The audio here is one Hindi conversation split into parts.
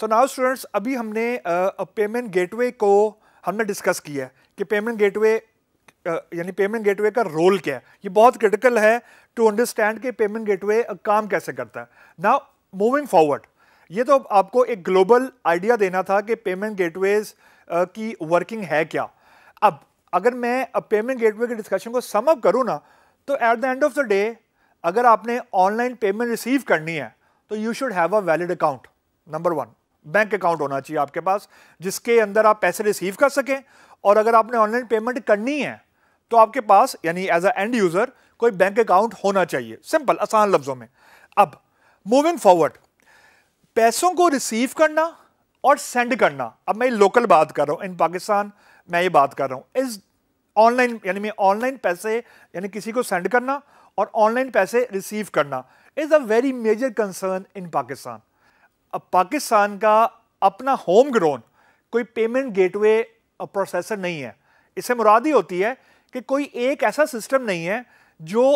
सो नाउ स्टूडेंट्स अभी हमने पेमेंट गेटवे को हमने डिस्कस किया है कि पेमेंट गेटवे यानी पेमेंट गेटवे का रोल क्या है ये बहुत क्रिटिकल है टू अंडरस्टैंड कि पेमेंट गेटवे काम कैसे करता है नाउ मूविंग फॉरवर्ड ये तो आपको एक ग्लोबल आइडिया देना था कि पेमेंट गेटवेज की वर्किंग है क्या अब अगर मैं पेमेंट गेटवे की डिस्कशन को समअप करूँ ना तो at the end of the day अगर आपने ऑनलाइन पेमेंट रिसीव करनी है तो you should have a valid account number one bank account होना चाहिए आपके पास जिसके अंदर आप पैसे रिसीव कर सकें और अगर आपने ऑनलाइन पेमेंट करनी है तो आपके पास यानी एज अ एंड यूज़र कोई बैंक अकाउंट होना चाहिए सिंपल आसान लफ्ज़ों में अब मूविंग फॉरवर्ड पैसों को रिसीव करना और सेंड करना अब मैं लोकल बात कर रहा हूँ इन पाकिस्तान मैं ये बात कर रहा हूँ इस ऑनलाइन यानी मैं ऑनलाइन पैसे यानी किसी को सेंड करना और ऑनलाइन पैसे रिसीव करना is a very major concern in Pakistan अब पाकिस्तान का अपना होम ग्रोन कोई पेमेंट गेटवे प्रोसेसर नहीं है इससे मुराद ही होती है कि कोई एक ऐसा सिस्टम नहीं है जो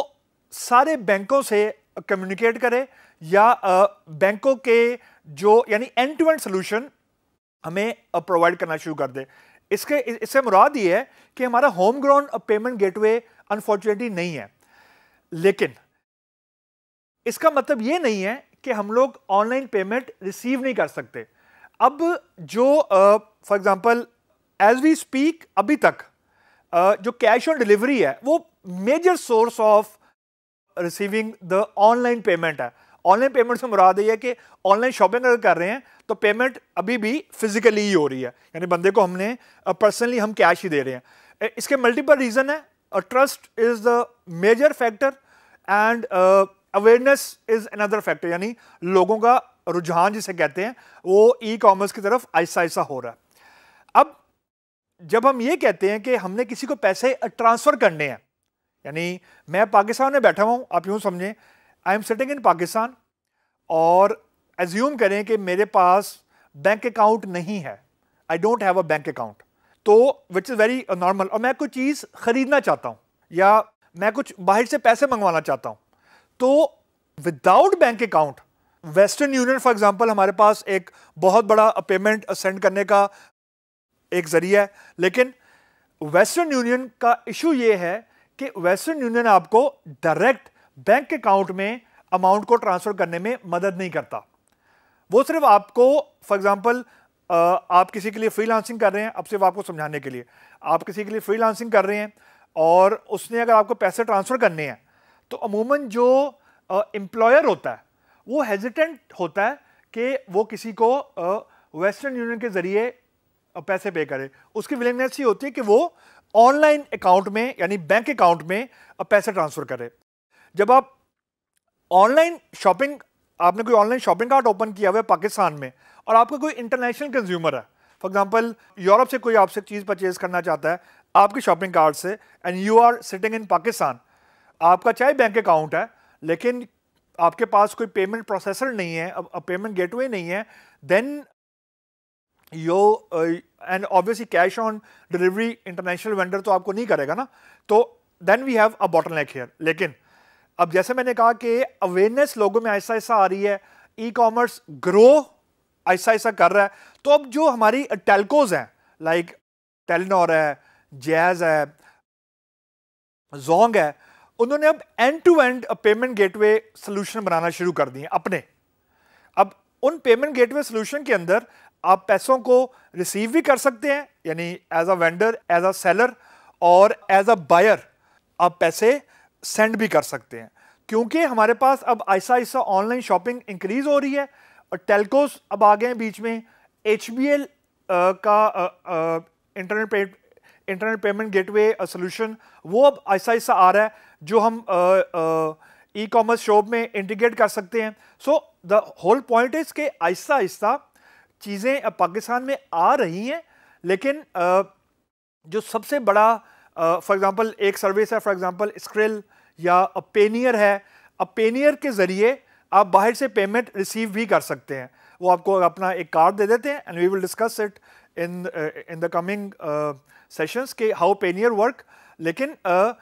सारे बैंकों से कम्युनिकेट करे या बैंकों के जो यानी एंड टू एंड सोल्यूशन हमें प्रोवाइड करना शुरू कर दे इसके इससे मुराद ये है कि हमारा home ground payment gateway unfortunately नहीं है लेकिन इसका मतलब ये नहीं है कि हम लोग ऑनलाइन पेमेंट रिसीव नहीं कर सकते अब जो for example as we speak अभी तक uh, जो कैश ऑन डिलीवरी है वो major source of receiving the online payment है ऑनलाइन पेमेंट से मुराद ये है कि ऑनलाइन शॉपिंग अगर कर रहे हैं तो पेमेंट अभी भी फिजिकली ही हो रही है यानी बंदे को हमने पर्सनली हम कैश ही दे रहे हैं इसके मल्टीपल रीज़न है trust is the major factor and awareness is another factor यानी लोगों का रुझान जिसे कहते हैं वो ई कॉमर्स की तरफ ऐसा ऐसा हो रहा है अब जब हम ये कहते हैं कि हमने किसी को पैसे ट्रांसफ़र करने हैं यानी मैं पाकिस्तान में बैठा हुआ हूँ आप यूँ समझें I am sitting in Pakistan और एज्यूम करें कि मेरे पास बैंक अकाउंट नहीं है I don't have a bank account तो विच इज़ वेरी नॉर्मल और मैं कोई चीज़ ख़रीदना चाहता हूँ या मैं कुछ बाहर से पैसे मंगवाना चाहता हूँ तो without bank account Western Union for example हमारे पास एक बहुत बड़ा पेमेंट सेंड करने का एक जरिया है लेकिन वेस्टर्न यूनियन का इशू यह है कि वेस्टर्न यूनियन आपको डायरेक्ट बैंक अकाउंट में अमाउंट को ट्रांसफ़र करने में मदद नहीं करता वो सिर्फ आपको फॉर एग्ज़ाम्पल आप किसी के लिए लांसिंग कर रहे हैं अब सिर्फ आपको समझाने के लिए आप किसी के लिए लांसिंग कर रहे हैं और उसने अगर आपको पैसे ट्रांसफ़र करने हैं तो अमूमन जो एम्प्लॉयर uh, होता है वो हेजिटेंट होता है कि वो किसी को वेस्टर्न uh, यूनियन के ज़रिए uh, पैसे पे करे उसकी विलिंगनेस ये होती है कि वो ऑनलाइन अकाउंट में यानी बैंक अकाउंट में पैसे ट्रांसफ़र करे जब आप ऑनलाइन शॉपिंग आपने कोई ऑनलाइन शॉपिंग कार्ट ओपन किया हुआ है पाकिस्तान में और आपका कोई इंटरनेशनल कंज्यूमर है फॉर एग्जाम्पल यूरोप से कोई आपसे चीज़ परचेज करना चाहता है आपके शॉपिंग कार्ट से and you are sitting in Pakistan आपका चाहे बैंक अकाउंट है लेकिन आपके पास कोई पेमेंट प्रोसेसर नहीं है अब पेमेंट गेटवे नहीं है then you and obviously cash on delivery international vendor तो आपको नहीं करेगा ना तो then we have a bottleneck here लेकिन अब जैसे मैंने कहा कि अवेयरनेस लोगों में ऐसा ऐसा आ रही है ई कॉमर्स ग्रो ऐसा ऐसा कर रहा है तो अब जो हमारी टेलकोज हैं लाइक टेलीनॉर है जैज़ है जोंग है उन्होंने अब end to end payment gateway solution बनाना शुरू कर दिए अपने अब उन पेमेंट गेटवे सोल्यूशन के अंदर आप पैसों को रिसीव भी कर सकते हैं यानी as a vendor as a seller और एज अ बायर आप पैसे सेंड भी कर सकते हैं क्योंकि हमारे पास अब ऐसा ऐसा ऑनलाइन शॉपिंग इंक्रीज हो रही है और टेलकोस अब आ गए बीच में एच का internet internet payment gateway solution वो अब ऐसा ऐसा आ रहा है जो हम ई कॉमर्स शॉप में इंटीग्रेट कर सकते हैं so the whole point is के आहिस्ता आहिस्ता चीज़ें पाकिस्तान में आ रही हैं लेकिन uh, जो सबसे बड़ा फॉर uh, एग्ज़ाम्पल एक सर्विस है फॉर एग्ज़ाम्पल स्क्रिल या पेनियर है अब पेनियर के ज़रिए आप बाहर से पेमेंट रिसीव भी कर सकते हैं वो आपको अपना एक कार्ड दे देते हैं and we will discuss it in uh, in the coming uh, sessions कि how Payoneer लेकिन uh,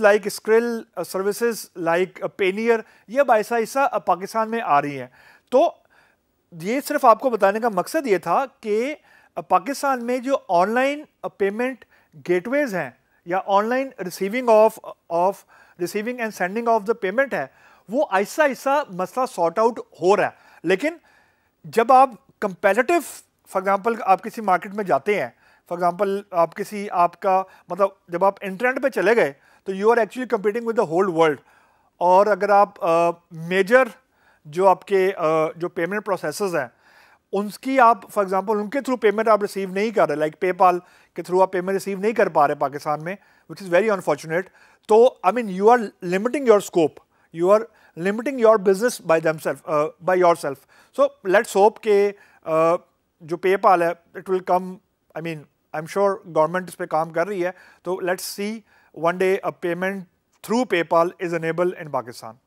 like Skrill services like Payoneer ये बाइसा हिस्सा पाकिस्तान में आ रही हैं तो ये सिर्फ आपको बताने का मकसद ये था कि पाकिस्तान में जो ऑनलाइन पेमेंट गेटवेज हैं या online receiving of of receiving and sending of the payment है वो ऐसा आहिस्ता मसला सॉर्ट आउट हो रहा है लेकिन जब आप कंपेरेटिव फॉर एग्ज़ाम्पल आप किसी मार्केट में जाते हैं फॉर एग्ज़ाम्पल आप किसी आपका मतलब जब आप इंटरनेट पे चले गए तो you are actually competing with the whole world और अगर आप मेजर uh, जो आपके uh, जो पेमेंट प्रोसेसर्स हैं उनकी आप फॉर एग्जांपल उनके थ्रू पेमेंट आप रिसीव नहीं कर रहे लाइक like पेपाल के थ्रू आप पेमेंट रिसीव नहीं कर पा रहे पाकिस्तान में विच इज़ वेरी अनफॉर्चुनेट तो I mean you are limiting your scope you are limiting your business by themself by yourself so let's hope के uh, जो पे पाल है it will come I mean I am sure government इस पर काम कर रही है तो let's see one day a payment through PayPal is enable in Pakistan